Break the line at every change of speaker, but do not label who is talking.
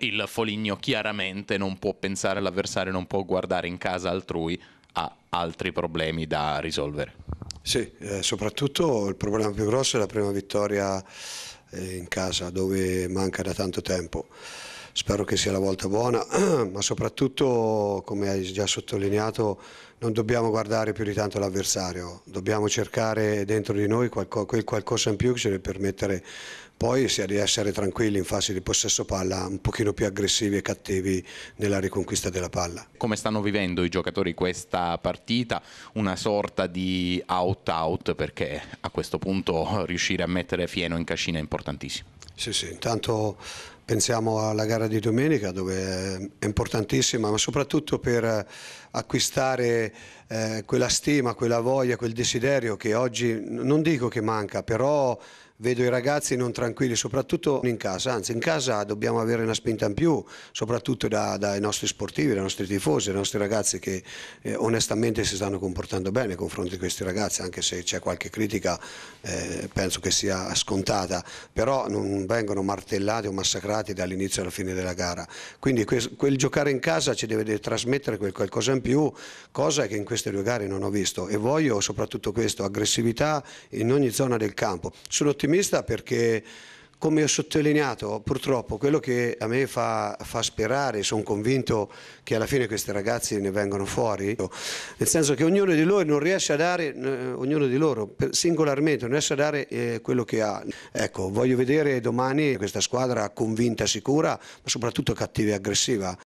il Foligno chiaramente non può pensare all'avversario, non può guardare in casa altrui, ha altri problemi da risolvere.
Sì, eh, soprattutto il problema più grosso è la prima vittoria eh, in casa dove manca da tanto tempo spero che sia la volta buona, ma soprattutto, come hai già sottolineato, non dobbiamo guardare più di tanto l'avversario, dobbiamo cercare dentro di noi quel qualcosa in più che ci deve permettere poi sia di essere tranquilli in fase di possesso palla, un pochino più aggressivi e cattivi nella riconquista della palla.
Come stanno vivendo i giocatori questa partita? Una sorta di out-out perché a questo punto riuscire a mettere fieno in cascina è importantissimo.
Sì, sì, intanto Pensiamo alla gara di domenica dove è importantissima, ma soprattutto per eh, acquistare eh, quella stima, quella voglia, quel desiderio che oggi non dico che manca, però vedo i ragazzi non tranquilli, soprattutto in casa, anzi in casa dobbiamo avere una spinta in più, soprattutto da, dai nostri sportivi, dai nostri tifosi, dai nostri ragazzi che eh, onestamente si stanno comportando bene nei confronti di questi ragazzi, anche se c'è qualche critica eh, penso che sia scontata, però non vengono martellati o massacrati concentrati dall'inizio alla fine della gara. Quindi quel, quel giocare in casa ci deve trasmettere quel qualcosa in più, cosa che in queste due gare non ho visto e voglio soprattutto questo, aggressività in ogni zona del campo. Sono ottimista perché come ho sottolineato, purtroppo quello che a me fa, fa sperare, sono convinto che alla fine questi ragazzi ne vengano fuori, nel senso che ognuno di loro non riesce a dare, eh, ognuno di loro singolarmente non riesce a dare eh, quello che ha. Ecco, voglio vedere domani questa squadra convinta, sicura, ma soprattutto cattiva e aggressiva.